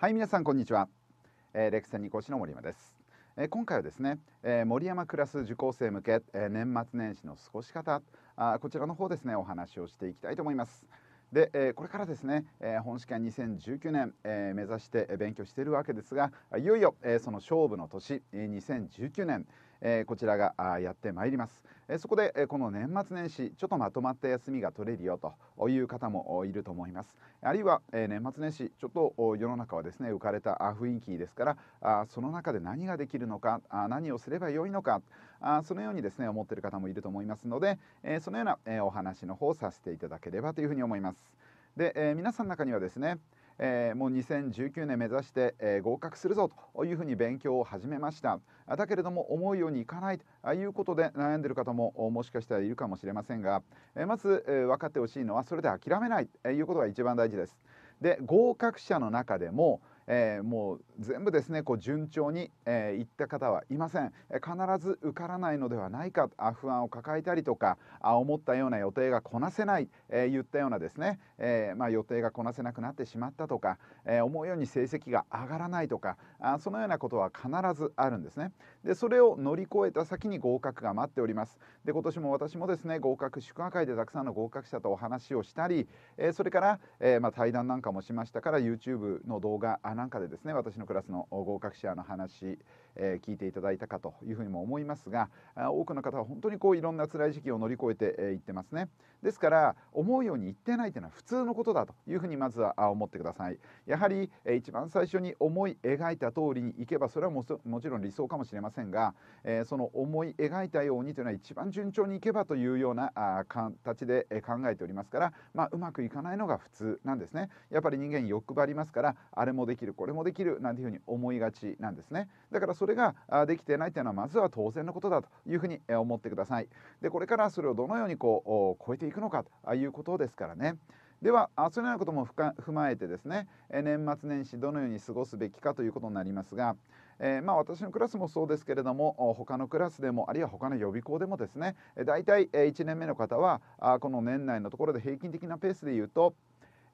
はい皆さんこんにちは、えー、レクセン2講師の森山です、えー、今回はですね、えー、森山クラス受講生向け、え年末年始の過ごし方あこちらの方ですねお話をしていきたいと思いますで、えこれからですね、え本試験2019年、え目指して勉強しているわけですがいよいよ、えその勝負の年2019年、えー、こちらがあやってまいります、えー、そこで、えー、この年末年始ちょっとまとまった休みが取れるよという方もいると思いますあるいは、えー、年末年始ちょっと世の中はですね浮かれた雰囲気ですからあその中で何ができるのかあ何をすればよいのかあそのようにですね思ってる方もいると思いますので、えー、そのような、えー、お話の方をさせていただければというふうに思いますで、えー、皆さんの中にはですねえー、もう2019年目指して、えー、合格するぞというふうに勉強を始めましただけれども思うようにいかないということで悩んでいる方ももしかしたらいるかもしれませんが、えー、まず、えー、分かってほしいのはそれで諦めないということが一番大事ですで合格者の中でもえー、もう全部ですねこう順調に、えー、いった方はいません必ず受からないのではないかあ不安を抱えたりとかあ思ったような予定がこなせない、えー、言ったようなですね、えー、まあ、予定がこなせなくなってしまったとか、え思うように成績が上がらないとかあそのようなことは必ずあるんですねでそれを乗り越えた先に合格が待っておりますで今年も私もですね合格祝賀会でたくさんの合格者とお話をしたり、えそれから、えまあ、対談なんかもしましたから YouTube の動画アなんかでですね私のクラスの合格者の話えー、聞いていただいたかというふうにも思いますが多くの方は本当にこういろんな辛い時期を乗り越えていってますねですから思うようにいってないというのは普通のことだというふうにまずは思ってくださいやはり一番最初に思い描いた通りにいけばそれはもちろん理想かもしれませんが、えー、その思い描いたようにというのは一番順調にいけばというようなあ形で考えておりますから、まあ、うまくいかないのが普通なんですねやっぱり人間欲張りますからあれもできるこれもできるなんていうふうに思いがちなんですねだからそれができていないというのはまずは当然のことだというふうに思ってください。でこれからそれをどのようにこう超えていくのかということですからね。ではそのようなことも踏まえてですね年末年始どのように過ごすべきかということになりますが、えー、まあ私のクラスもそうですけれども他のクラスでもあるいは他の予備校でもですね大体1年目の方はこの年内のところで平均的なペースで言うと、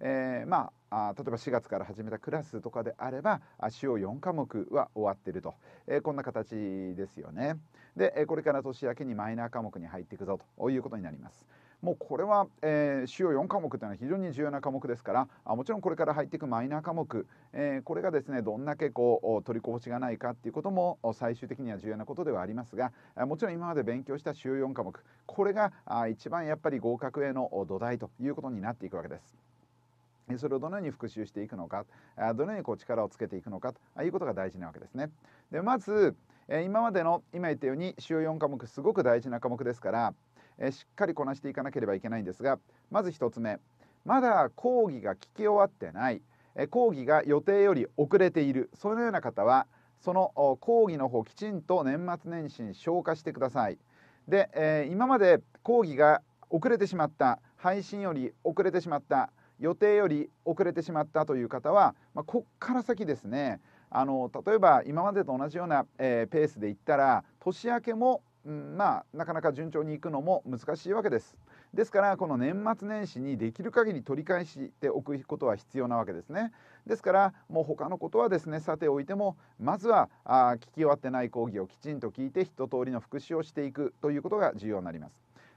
えー、まああ例えば4月から始めたクラスとかであれば主要4科目は終わってると、えー、こんな形ですよね。でこれから年明けにマイナー科目に入っていくぞということになります。もうこれは、えー、主要4科目というのは非常に重要な科目ですからあもちろんこれから入っていくマイナー科目、えー、これがですねどんだけこう取りこぼしがないかっていうことも最終的には重要なことではありますがもちろん今まで勉強した主要4科目これがあ一番やっぱり合格への土台ということになっていくわけです。それをどのように復習していくのかどのようにこう力をつけていくのかということが大事なわけですね。でまず今までの今言ったように主要4科目すごく大事な科目ですからしっかりこなしていかなければいけないんですがまず1つ目まだ講義が聞き終わってない講義が予定より遅れているそのような方はその講義の方きちんと年末年始に消化してください。で今まで講義が遅れてしまった配信より遅れてしまった予定より遅れてしまったという方は、まあ、こっから先ですねあの例えば今までと同じような、えー、ペースでいったら年明けも、うん、まあ、なかなか順調にいくのも難しいわけです。ですからこの年末年始にできる限り取り返しておくことは必要なわけですね。ですからもう他のことはですねさておいてもまずはあ聞き終わってない講義をきちんと聞いて一通りの復習をしていくということが重要になります。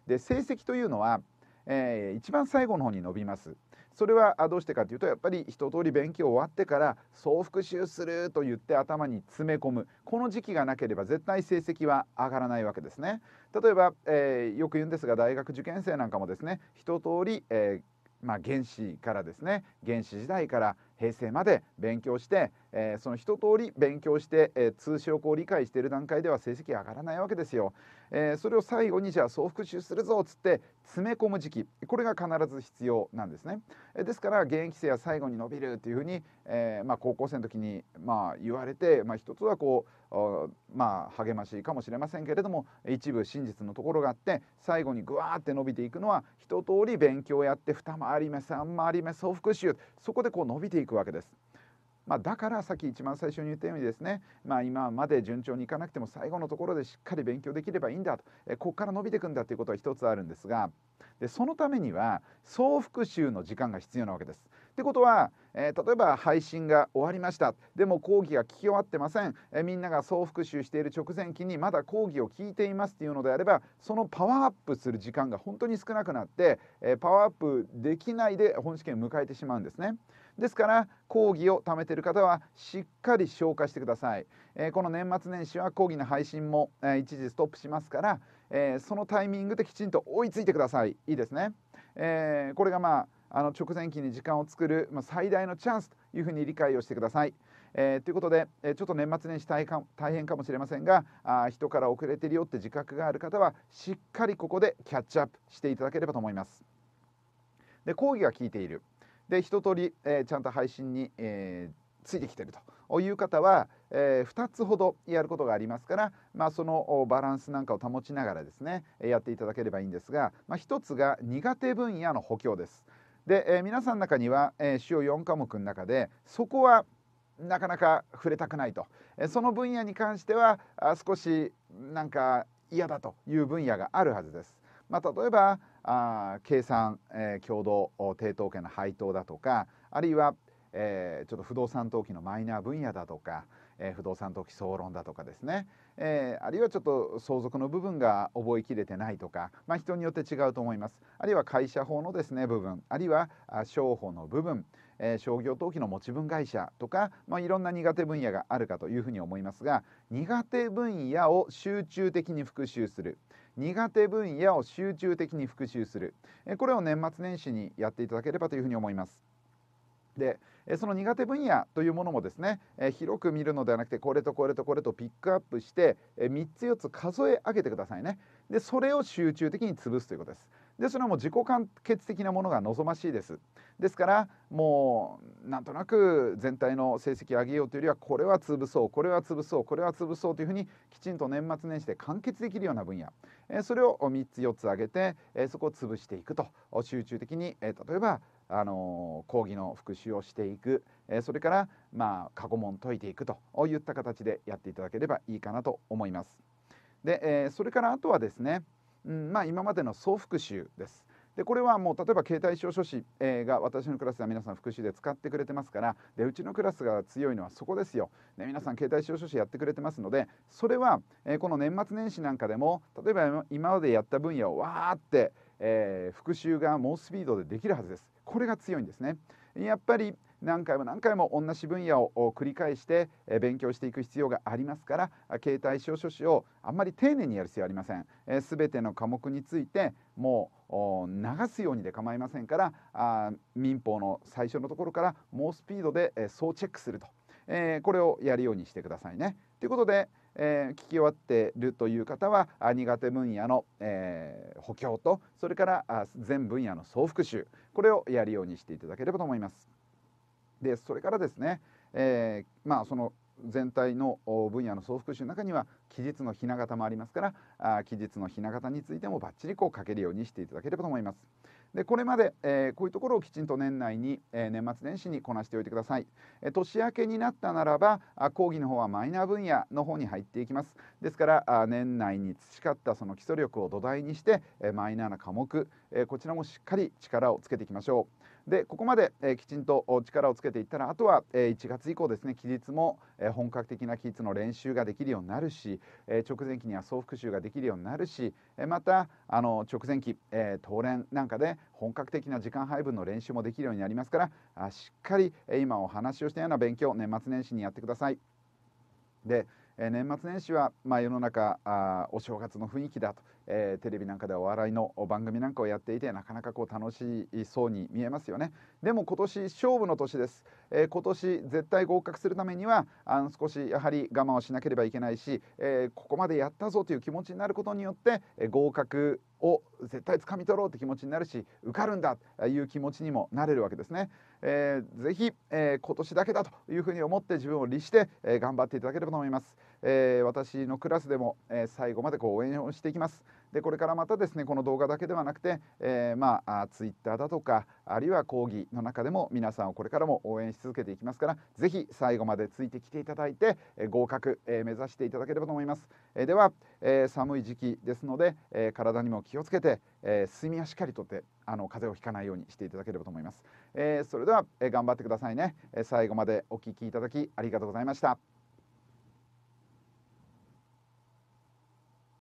で成績というのは、えー、一番最後の方に伸びます。それはどうしてかというとやっぱり一通り勉強終わってから総復習すると言って頭に詰め込むこの時期がなければ絶対成績は上がらないわけですね。例えば、えー、よく言うんですが大学受験生なんかもですね一通り、えー、まあ、原始からですね原始時代から平成まで勉強して、えー、その一通り勉強して、えー、通称を理解している段階では成績上がらないわけですよ。えー、それを最後にじゃあ総復習するぞっつって詰め込む時期これが必ず必要なんですね。えですから現役生は最後に伸びるというふうに、えー、まあ、高校生の時に、まあ、言われて、まあ、一つはこうまあ、励ましいかもしれませんけれども一部真実のところがあって最後にぐわーって伸びていくのは一通り勉強やって二回り目三回り目総復習そこでこう伸びていくわけです。まあ、だからさっき一番最初に言ったようにですね、まあ、今まで順調にいかなくても最後のところでしっかり勉強できればいいんだと、えここから伸びていくんだということは一つあるんですがでそのためには総復習の時間が必要なわけです。ってことは、えー、例えば配信が終わりましたでも講義が聞き終わってません、えみんなが総復習している直前期にまだ講義を聞いていますっていうのであればそのパワーアップする時間が本当に少なくなって、えー、パワーアップできないで本試験を迎えてしまうんですね。ですから講義を貯めている方はしっかり消化してください、えー、この年末年始は講義の配信も、えー、一時ストップしますから、えー、そのタイミングできちんと追いついてくださいいいですね、えこれがまああの直前期に時間を作る、まあ、最大のチャンスというふうに理解をしてください。えー、ということで、えー、ちょっと年末年始大変大変かもしれませんがあ人から遅れてるよって自覚がある方はしっかりここでキャッチアップしていただければと思います。で講義が効いているで一通り、えー、ちゃんと配信に、えー、ついてきてるという方は、えー、2つほどやることがありますから、まあ、そのバランスなんかを保ちながらですねやっていただければいいんですが、まあ、1つが苦手分野の補強です。で、えー、皆さんの中には、えー、主要4科目の中でそこはなかなか触れたくないと、えー、その分野に関してはあ少しなんか嫌だという分野があるはずです。まあ、例えばあ計算、えー、共同抵当権の配当だとかあるいは、えー、ちょっと不動産登記のマイナー分野だとか、えー、不動産登記総論だとかですね、えー、あるいはちょっと相続の部分が覚えきれてないとか、まあ、人によって違うと思いますあるいは会社法のですね部分あるいは商法の部分、えー、商業登記の持ち分会社とか、まあ、いろんな苦手分野があるかというふうに思いますが苦手分野を集中的に復習する苦手分野を集中的に復習するこれを年末年始にやっていただければというふうに思います。でその苦手分野というものもですね広く見るのではなくてこれとこれとこれとピックアップして3つ4つ数え上げてくださいねでそれを集中的に潰すということです。でそれはもう自己完結的なものが望ましいです。ですからもうなんとなく全体の成績を上げようというよりはこれは潰そうこれは潰そうこれは潰そうというふうにきちんと年末年始で完結できるような分野、えそれを3つ4つ上げて、えそこを潰していくと集中的に、え例えばあの講義の復習をしていく、えそれから、まあ、過去問解いていくといった形でやっていただければいいかなと思います。で、えー、それからあとはですね、うんまあ、今までの総復習です。でこれはもう例えば携帯小書士、えー、が私のクラスでは皆さん復習で使ってくれてますからでうちのクラスが強いのはそこですよ、ね、皆さん携帯小書士やってくれてますのでそれは、えー、この年末年始なんかでも例えば今までやった分野をわーって、えー、復習が猛スピードでできるはずですこれが強いんですねやっぱり何回も何回も同じ分野を繰り返して勉強していく必要がありますから携帯小書士をあんまり丁寧にやる必要はありません。す、べ、ての科目についてもう流すようにで構いませんからあ民法の最初のところから猛スピードで総チェックすると、えこれをやるようにしてくださいね。ということで、え聞き終わってるという方は苦手分野の、え補強とそれから全分野の総復習これをやるようにしていただければと思います。でそれからですね、えー、まあその全体の分野の総復習の中には期日のひな形もありますからあ期日のひな形についてもバッチリこう書けるようにしていただければと思います。でこれまで、えー、こういうところをきちんと年内に、えー、年末年始にこなしておいてください、えー、年明けになったならばあ講義の方はマイナー分野の方に入っていきますですからあ年内に培ったその基礎力を土台にして、えマイナーな科目、えこちらもしっかり力をつけていきましょうでここまで、えー、きちんと力をつけていったらあとは、えー、1月以降ですね期日も、えー、本格的な期日の練習ができるようになるし、え直前期には総復習ができるようになるし、えまたあの直前期、え当練なんかで本格的な時間配分の練習もできるようになりますからあしっかり、え今お話をしたような勉強年末年始にやってください。で、え年末年始は、まあ、世の中あお正月の雰囲気だとえー、テレビなんかではお笑いの番組なんかをやっていてなかなかこう楽しそうに見えますよねでも今年勝負の年です、えー、今年絶対合格するためにはあの少しやはり我慢をしなければいけないし、えー、ここまでやったぞという気持ちになることによって、え合格を絶対掴み取ろうって気持ちになるし受かるんだという気持ちにもなれるわけですね、えー、ぜひ、えー、今年だけだというふうに思って自分を律して、えー、頑張っていただければと思います、えー、私のクラスでも、え最後までこう応援をしていきますでこれからまたですねこの動画だけではなくて、えー、まあツイッターだとかあるいは講義の中でも皆さんをこれからも応援し続けていきますから是非最後までついてきていただいて、え合格、え目指していただければと思います、えでは、え寒い時期ですので、え体にも気をつけて、え睡眠はしっかりとってあの風邪をひかないようにしていただければと思います、えそれでは、え頑張ってくださいね、え最後までお聴きいただきありがとうございました